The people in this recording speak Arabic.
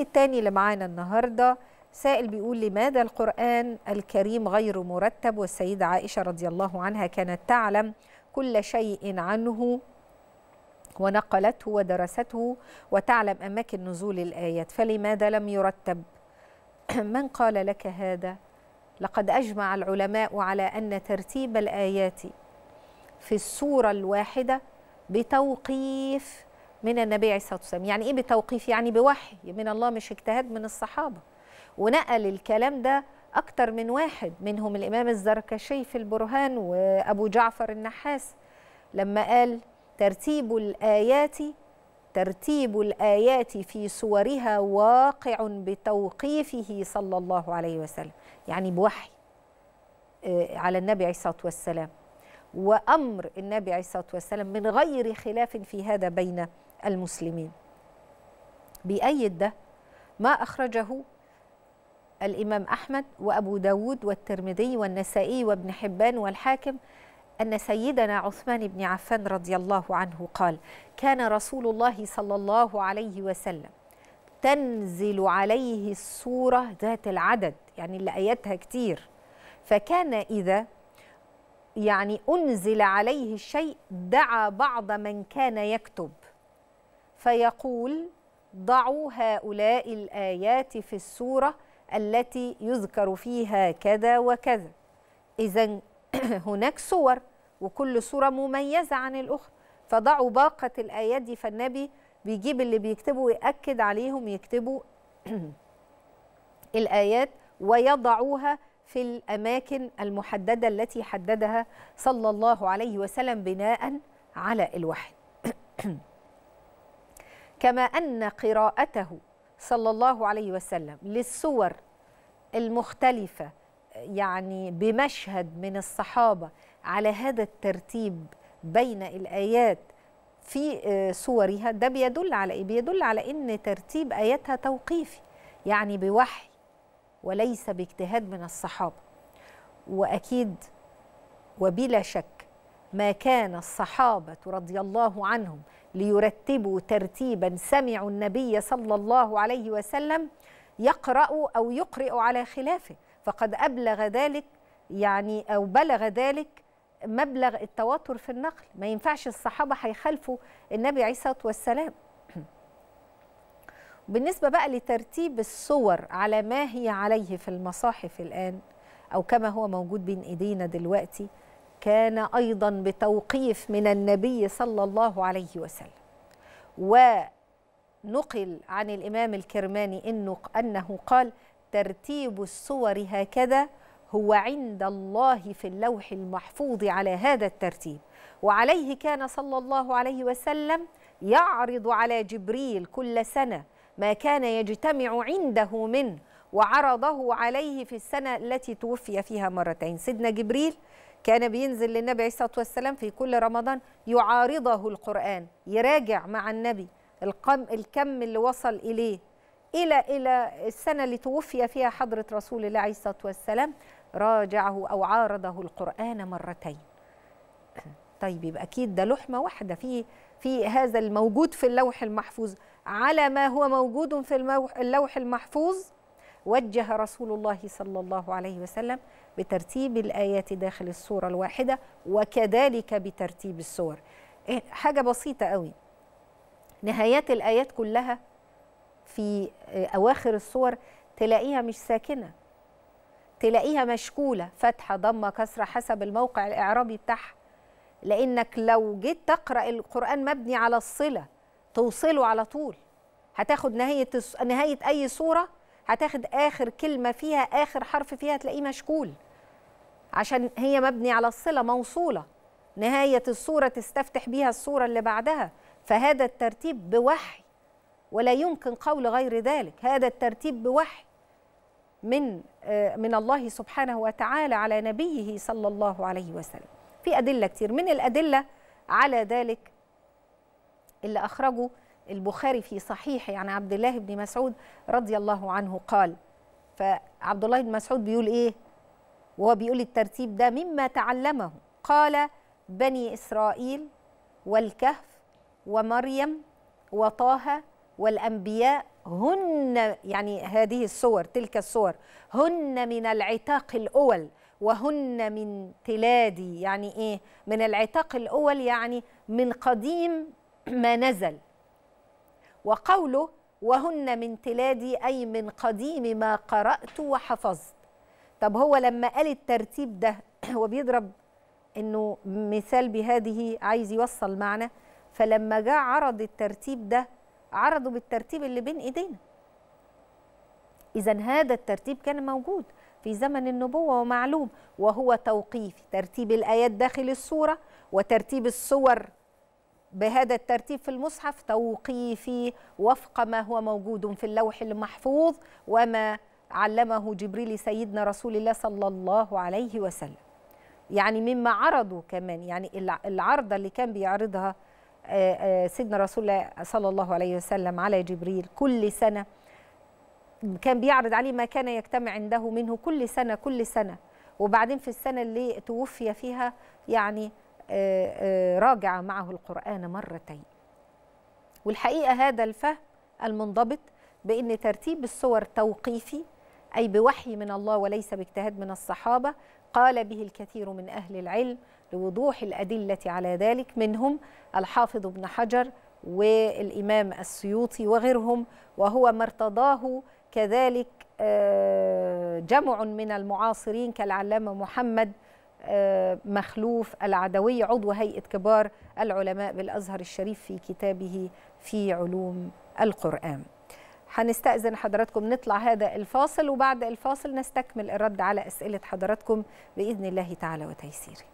السؤال الثاني اللي معانا النهارده سائل بيقول لماذا القرآن الكريم غير مرتب والسيدة عائشة رضي الله عنها كانت تعلم كل شيء عنه ونقلته ودرسته وتعلم أماكن نزول الآيات فلماذا لم يرتب من قال لك هذا لقد أجمع العلماء على أن ترتيب الآيات في السورة الواحدة بتوقيف من النبي عليه الصلاه والسلام يعني ايه بتوقيف يعني بوحي من الله مش اجتهاد من الصحابه ونقل الكلام ده اكتر من واحد منهم الامام الزركشي في البرهان وابو جعفر النحاس لما قال ترتيب الايات ترتيب الآيات في صورها واقع بتوقيفه صلى الله عليه وسلم يعني بوحي آه، على النبي عليه الصلاة والسلام وأمر النبي عليه الصلاة والسلام من غير خلاف في هذا بين المسلمين بيأيد ده ما أخرجه الإمام أحمد وأبو داود والترمذي والنسائي وابن حبان والحاكم أن سيدنا عثمان بن عفان رضي الله عنه قال كان رسول الله صلى الله عليه وسلم تنزل عليه الصورة ذات العدد يعني اللي آياتها كتير فكان إذا يعني أنزل عليه الشيء دعا بعض من كان يكتب فيقول ضعوا هؤلاء الآيات في السورة التي يذكر فيها كذا وكذا إذا هناك سور وكل سورة مميزة عن الأخرى فضعوا باقة الآيات دي فالنبي بيجيب اللي بيكتبوا ويأكد عليهم يكتبوا الآيات ويضعوها في الأماكن المحددة التي حددها صلى الله عليه وسلم بناء على الوحي كما أن قراءته صلى الله عليه وسلم للسور المختلفة يعني بمشهد من الصحابة على هذا الترتيب بين الآيات في صورها آه، ده بيدل على إيه؟ بيدل على إن ترتيب آياتها توقيفي يعني بوحي وليس باجتهاد من الصحابة وأكيد وبلا شك ما كان الصحابة رضي الله عنهم ليرتبوا ترتيبا سمعوا النبي صلى الله عليه وسلم يقرأ أو يقرئ على خلافه فقد أبلغ ذلك يعني أو بلغ ذلك مبلغ التواتر في النقل ما ينفعش الصحابة هيخالفوا النبي عليه الصلاة والسلام بالنسبة بقى لترتيب الصور على ما هي عليه في المصاحف الآن أو كما هو موجود بين إيدينا دلوقتي كان أيضا بتوقيف من النبي صلى الله عليه وسلم ونقل عن الإمام الكرماني إنه, أنه قال ترتيب الصور هكذا هو عند الله في اللوح المحفوظ على هذا الترتيب وعليه كان صلى الله عليه وسلم يعرض على جبريل كل سنة ما كان يجتمع عنده منه وعرضه عليه في السنة التي توفي فيها مرتين سيدنا جبريل كان بينزل للنبي عليه الصلاه والسلام في كل رمضان يعارضه القران يراجع مع النبي الكم اللي وصل اليه الى الى السنه اللي توفي فيها حضره رسول الله عليه الصلاه والسلام راجعه او عارضه القران مرتين طيب يبقى اكيد ده لحمه واحده في في هذا الموجود في اللوح المحفوظ على ما هو موجود في اللوح المحفوظ وجه رسول الله صلى الله عليه وسلم بترتيب الآيات داخل السورة الواحدة وكذلك بترتيب السور إيه، حاجة بسيطة قوي نهايات الآيات كلها في آه، أواخر السور تلاقيها مش ساكنة تلاقيها مشكولة فتحة ضمة كسرة حسب الموقع الإعرابي بتاعها لأنك لو جيت تقرأ القرآن مبني على الصلة توصله على طول هتاخد نهاية نهاية أي سورة هتاخد آخر كلمة فيها آخر حرف فيها تلاقيه مشكول عشان هي مبني على الصلة موصولة نهاية الصورة تستفتح بيها الصورة اللي بعدها فهذا الترتيب بوحي ولا يمكن قول غير ذلك هذا الترتيب بوحي من آه، من الله سبحانه وتعالى على نبيه صلى الله عليه وسلم في أدلة كتير من الأدلة على ذلك اللي أخرجه البخاري في صحيحه يعني عبد الله بن مسعود رضي الله عنه قال فعبد الله بن مسعود بيقول إيه وهو بيقول الترتيب ده مما تعلمه قال بني إسرائيل والكهف ومريم وطه والأنبياء هن يعني هذه الصور تلك الصور هن من العتاق الأول وهن من تلادي يعني إيه من العتاق الأول يعني من قديم ما نزل وقوله وهن من تلادي أي من قديم ما قرأت وحفظت طب هو لما قال الترتيب ده هو بيضرب انه مثال بهذه عايز يوصل معنى فلما جاء عرض الترتيب ده عرضه بالترتيب اللي بين ايدينا اذا هذا الترتيب كان موجود في زمن النبوه ومعلوم وهو توقيفي ترتيب الايات داخل السوره وترتيب السور بهذا الترتيب في المصحف توقيفي وفق ما هو موجود في اللوح المحفوظ وما علمه جبريل سيدنا رسول الله صلى الله عليه وسلم يعني مما عرضوا كمان يعني العرضة اللي كان بيعرضها آه، آه، سيدنا رسول الله صلى الله عليه وسلم على جبريل كل سنة كان بيعرض عليه ما كان يجتمع عنده منه كل سنة كل سنة وبعدين في السنة اللي توفي فيها يعني آه، راجع معه القرآن مرتين والحقيقة هذا الفهم المنضبط بأن ترتيب الصور توقيفي أي بوحي من الله وليس باجتهاد من الصحابة قال به الكثير من أهل العلم لوضوح الأدلة على ذلك منهم الحافظ ابن حجر والإمام السيوطي وغيرهم وهو ما ارتضاه كذلك آه، جمع من المعاصرين كالعلامة محمد آه، مخلوف العدوي عضو هيئة كبار العلماء بالأزهر الشريف في كتابه في علوم القرآن هنستأذن حضراتكم نطلع هذا الفاصل وبعد الفاصل نستكمل الرد على أسئلة حضراتكم بإذن الله تعالى وتيسيره